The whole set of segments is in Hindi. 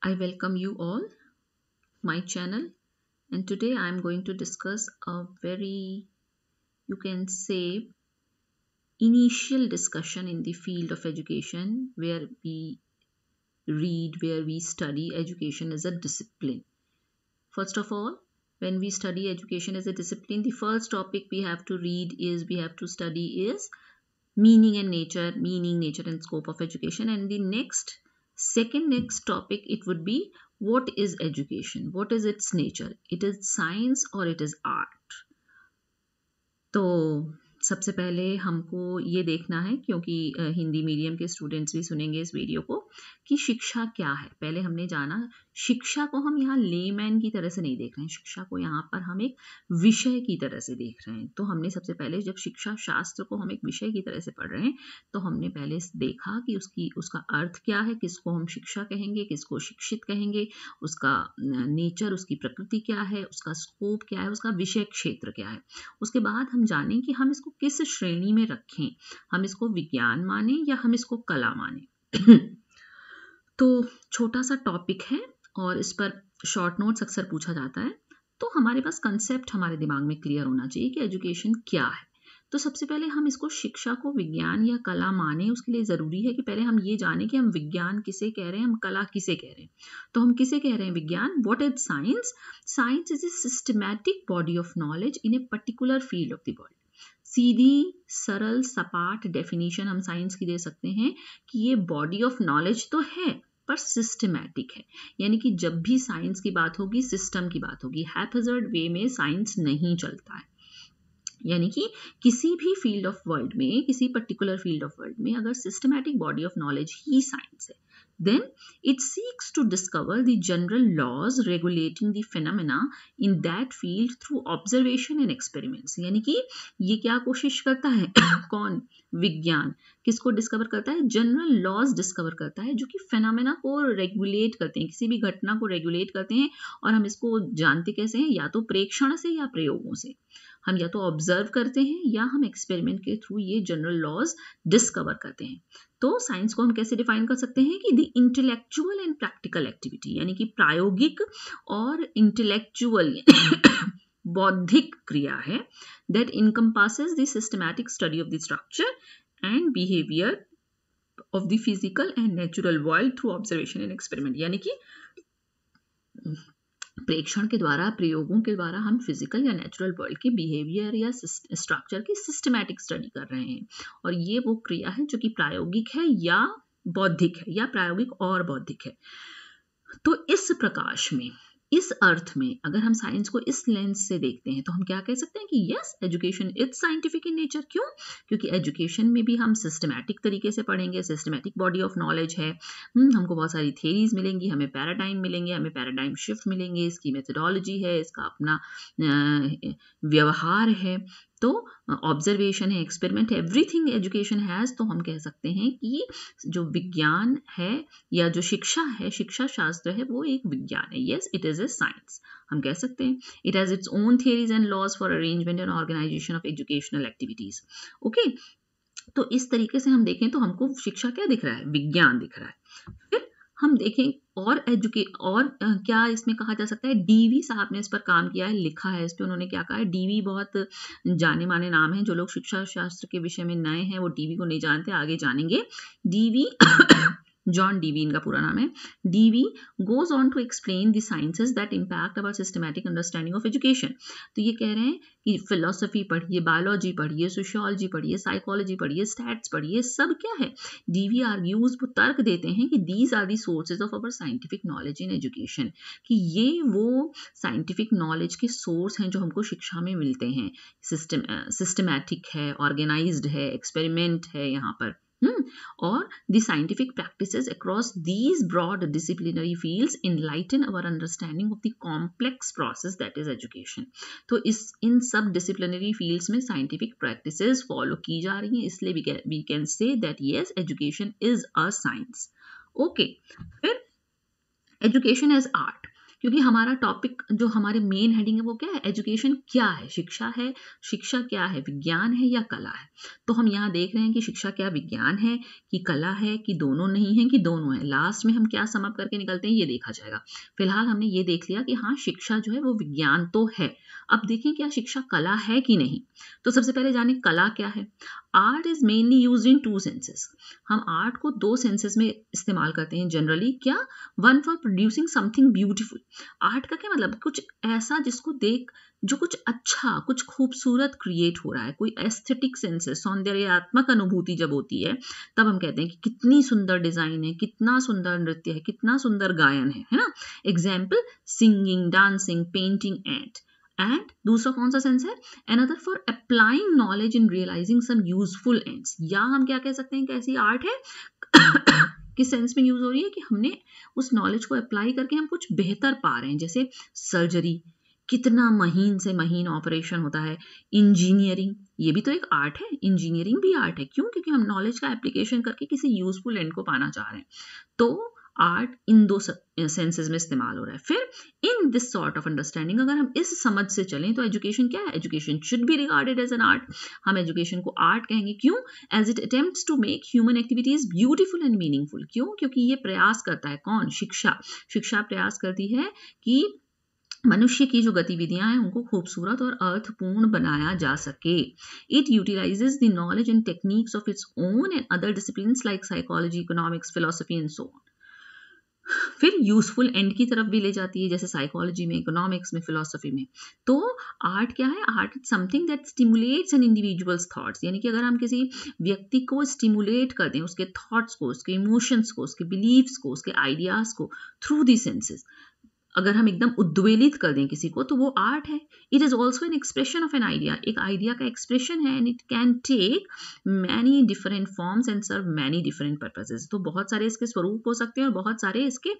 I welcome you all my channel and today I am going to discuss a very you can say initial discussion in the field of education where we read where we study education as a discipline first of all when we study education as a discipline the first topic we have to read is we have to study is meaning and nature meaning nature and scope of education and the next Second next topic, it would be what is education? What is its nature? It is science or it is art? So सबसे पहले हमको ये देखना है क्योंकि हिंदी मीडियम के स्टूडेंट्स भी सुनेंगे इस वीडियो को कि शिक्षा क्या है पहले हमने जाना शिक्षा को हम यहाँ लेमैन की तरह से नहीं देख रहे हैं शिक्षा को यहाँ पर हम एक विषय की तरह से देख रहे हैं तो हमने सबसे पहले जब शिक्षा शास्त्र को हम एक विषय की तरह से पढ़ रहे हैं तो हमने पहले देखा कि उसकी उसका अर्थ क्या है किसको हम शिक्षा कहेंगे किसको शिक्षित कहेंगे उसका नेचर उसकी प्रकृति क्या है उसका स्कोप क्या है उसका विषय क्षेत्र क्या है उसके बाद हम जाने कि हम इसको किस श्रेणी में रखें हम इसको विज्ञान माने या हम इसको कला माने तो छोटा सा टॉपिक है और इस पर शॉर्ट नोट्स अक्सर पूछा जाता है तो हमारे पास कंसेप्ट हमारे दिमाग में क्लियर होना चाहिए कि एजुकेशन क्या है तो सबसे पहले हम इसको शिक्षा को विज्ञान या कला माने उसके लिए ज़रूरी है कि पहले हम ये जाने कि हम विज्ञान किसे कह रहे हैं हम कला किसे कह रहे हैं तो हम किसे कह रहे हैं विज्ञान what is science science is a systematic body of knowledge in a particular field of the body सीधी सरल सपाट डेफिनेशन हम साइंस की दे सकते हैं कि ये बॉडी ऑफ नॉलेज तो है पर सिस्टमैटिक है यानी कि जब भी साइंस की बात होगी सिस्टम की बात होगी हैपजर्ड वे में साइंस नहीं चलता है यानी कि किसी भी फील्ड ऑफ वर्ल्ड में किसी पर्टिकुलर फील्ड ऑफ वर्ल्ड में अगर सिस्टमैटिक बॉडी ऑफ नॉलेज ही साइंस है Then it seeks to discover the general laws regulating the phenomena in that field through observation and experiments. यानी कि ये क्या कोशिश करता है कौन विज्ञान किसको डिस्कवर करता है जनरल लॉज डिस्कवर करता है जो कि फेनामेना को रेगुलेट करते हैं किसी भी घटना को रेगुलेट करते हैं और हम इसको जानते कैसे हैं या तो प्रेक्षण से या प्रयोगों से हम या तो ऑब्जर्व करते हैं या हम एक्सपेरिमेंट के थ्रू ये जनरल लॉज डिस्कवर करते हैं तो साइंस को हम कैसे डिफाइन कर सकते हैं कि the intellectual and practical activity यानी कि प्रायोगिक और इंटेलेक्चुअल बौद्धिक क्रिया है that encompasses the systematic study of the structure and behaviour of the physical and natural world through observation and experiment यानी कि प्रेक्षण के द्वारा प्रयोगों के द्वारा हम फिजिकल या नेचुरल वर्ल्ड के बिहेवियर या स्ट्रक्चर की सिस्टमैटिक स्टडी कर रहे हैं और ये वो क्रिया है जो कि प्रायोगिक है या बौद्धिक है या प्रायोगिक और बौद्धिक है तो इस प्रकाश में इस अर्थ में अगर हम साइंस को इस लेंस से देखते हैं तो हम क्या कह सकते हैं कि yes education is scientific in nature क्यों क्योंकि एजुकेशन में भी हम सिस्टमैटिक तरीके से पढ़ेंगे सिस्टमैटिक बॉडी ऑफ नॉलेज है हम्म, हमको बहुत सारी थेरीज मिलेंगी हमें पैराडाइम मिलेंगे हमें पैराडाइम शिफ्ट मिलेंगे इसकी मेथडोलॉजी है इसका अपना व्यवहार है तो ऑब्जर्वेशन है एक्सपेरिमेंट है एवरीथिंग एजुकेशन हैज़ तो हम कह सकते हैं कि जो विज्ञान है या जो शिक्षा है शिक्षा शास्त्र है वो एक विज्ञान है yes it is a science हम कह सकते हैं it has its own theories and laws for arrangement and organisation of educational activities okay तो इस तरीके से हम देखें तो हमको शिक्षा क्या दिख रहा है विज्ञान दिख रहा है फिर हम देखें और एजुके और क्या इसमें कहा जा सकता है डीवी साहब ने इस पर काम किया है लिखा है इस पर उन्होंने क्या कहा है डीवी बहुत जाने माने नाम है जो लोग शिक्षा शास्त्र के विषय में नए हैं वो डीवी को नहीं जानते आगे जानेंगे डीवी जॉन डीवी इनका पूरा नाम है D V goes on to explain the sciences that impact our systematic understanding of education तो ये कह रहे हैं कि फिलोसफी पढ़िए बायोलॉजी पढ़िए सोशोलॉजी पढ़िए साइकोलॉजी पढ़िए स्टैट्स पढ़िए सब क्या है डीवी आर्ग्यूज वो तर्क देते हैं कि these are the sources of our scientific knowledge in education कि ये वो साइंटिफिक नॉलेज के सोर्स हैं जो हमको शिक्षा में मिलते हैं सिस्टम सिस्टमैटिक है ऑर्गेनाइज है एक्सपेरिमेंट है यहाँ पर Hmm? Or the scientific practices across these broad disciplinary fields enlighten our understanding of the complex process that is education. so is in sub disciplinary fields mein scientific practices follow ki ja rahi हैं isliye we we can say that yes education is a science. Okay. fir education as art. क्योंकि हमारा टॉपिक जो हमारे मेन हेडिंग है वो क्या है एजुकेशन क्या है शिक्षा है शिक्षा क्या है विज्ञान है या कला है तो हम यहाँ देख रहे हैं कि शिक्षा क्या विज्ञान है कि कला है कि दोनों नहीं है कि दोनों है लास्ट में हम क्या समअप करके निकलते हैं ये देखा जाएगा फिलहाल हमने ये देख लिया कि हाँ शिक्षा जो है वो विज्ञान तो है अब देखें क्या शिक्षा कला है कि नहीं तो सबसे पहले जाने कला क्या है art is mainly use in two senses हम आर्ट को दो सेंसेस में इस्तेमाल करते हैं जनरली क्या one for producing something beautiful art का क्या मतलब कुछ ऐसा जिसको देख जो कुछ अच्छा कुछ खूबसूरत क्रिएट हो रहा है कोई एस्थेटिक सेंसेस सौंदर्यात्मक अनुभूति जब होती है तब हम कहते हैं कि कितनी सुंदर डिजाइन है कितना सुंदर नृत्य है कितना सुंदर गायन है है ना example singing dancing painting and and दूसरा कौन सा सेंस है another for applying knowledge in realising some useful ends या हम क्या कह सकते हैं कि ऐसी आर्ट है किस सेंस में यूज हो रही है कि हमने उस नॉलेज को अप्लाई करके हम कुछ बेहतर पा रहे हैं जैसे सर्जरी कितना महीन से महीन ऑपरेशन होता है इंजीनियरिंग ये भी तो एक आर्ट है इंजीनियरिंग भी आर्ट है क्यों क्योंकि हम नॉलेज का एप्लीकेशन करके किसी यूजफुल एंड को पाना चाह रहे हैं तो आर्ट इन दो सेंसेस में इस्तेमाल हो रहा है फिर in this sort of understanding अगर हम इस समझ से चलें तो एजुकेशन क्या है education should be regarded as an art हम एजुकेशन को आर्ट कहेंगे क्यों as it attempt to make human activities beautiful and meaningful क्यों क्योंकि ये प्रयास करता है कौन शिक्षा शिक्षा प्रयास करती है कि मनुष्य की जो गतिविधियां हैं उनको खूबसूरत और अर्थपूर्ण बनाया जा सके it utilises the knowledge and techniques of its own and other discipline like psychology economics philosophy and so on फिर यूजफुल एंड की तरफ भी ले जाती है जैसे साइकोलॉजी में इकोनॉमिक्स में फिलोसफी में तो आर्ट क्या है art is something that stimulates an individuals thoughts यानी कि अगर हम किसी व्यक्ति को स्टिमुलेट कर दें उसके थाट्स को उसके इमोशंस को उसके बिलीव्स को उसके आइडियाज़ को थ्रू दी सेंसेस अगर हम एकदम उद्वेलित कर दें किसी को तो वो आर्ट है it is also an expression of an idea एक आइडिया का एक्सप्रेशन है and it can take many different forms and serve many different purposes तो बहुत सारे इसके स्वरूप हो सकते हैं और बहुत सारे इसके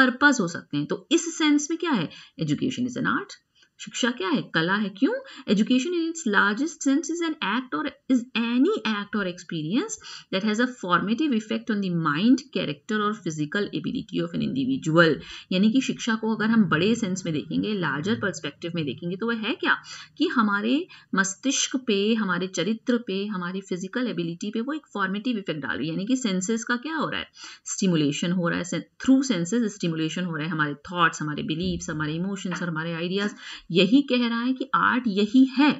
पर्पज हो सकते हैं तो इस सेंस में क्या है एजुकेशन इज एन आर्ट शिक्षा क्या है कला है क्यों education in its largest sense is an act or is any act or experience that has a formative effect on the mind character or physical ability of an individual यानी कि शिक्षा को अगर हम बड़े सेंस में देखेंगे लार्जर परस्पेक्टिव में देखेंगे तो वह है क्या कि हमारे मस्तिष्क पे हमारे चरित्र पे हमारी फिजिकल एबिलिटी पे वो एक फॉर्मेटिव इफेक्ट डाल रही है यानी कि सेंसेस का क्या हो रहा है स्टिमुलेशन हो रहा है थ्रू सेंसेस स्टिमुलेशन हो रहा है हमारे थॉट्स हमारे बिलीव्स हमारे इमोशंस और हमारे आइडियाज यही कह रहा है कि आर्ट यही है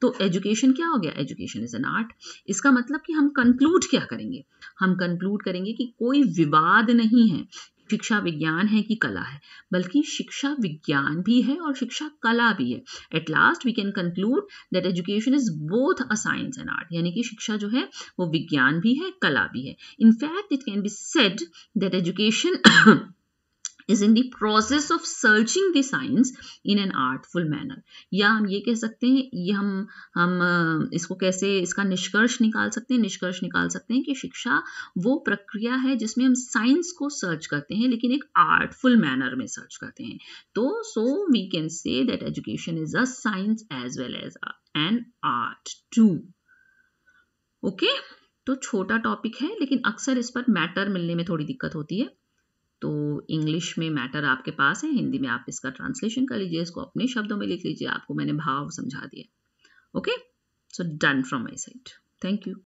तो एजुकेशन क्या हो गया एजुकेशन इज एन आर्ट इसका मतलब कि हम कंक्लूड क्या करेंगे हम कंक्लूड करेंगे कि कोई विवाद नहीं है शिक्षा विज्ञान है कि कला है बल्कि शिक्षा विज्ञान भी है और शिक्षा कला भी है at last we can conclude that education is both a science and art यानी कि शिक्षा जो है वो विज्ञान भी है कला भी है in fact it can be said that education is in the process of searching the science in an artful manner या हम ये कह सकते हैं ये हम हम इसको कैसे इसका निष्कर्ष निकाल सकते हैं निष्कर्ष निकाल सकते हैं कि शिक्षा वो प्रक्रिया है जिसमें हम साइंस को सर्च करते हैं लेकिन एक आर्टफुल मैनर में सर्च करते हैं तो so we can say that education is a science as well as an art too okay तो छोटा टॉपिक है लेकिन अक्सर इस पर मैटर मिलने में थोड़ी दिक्कत होती है तो इंग्लिश में मैटर आपके पास है हिंदी में आप इसका ट्रांसलेशन कर लीजिए इसको अपने शब्दों में लिख लीजिए आपको मैंने भाव समझा दिया okay so done from my side thank you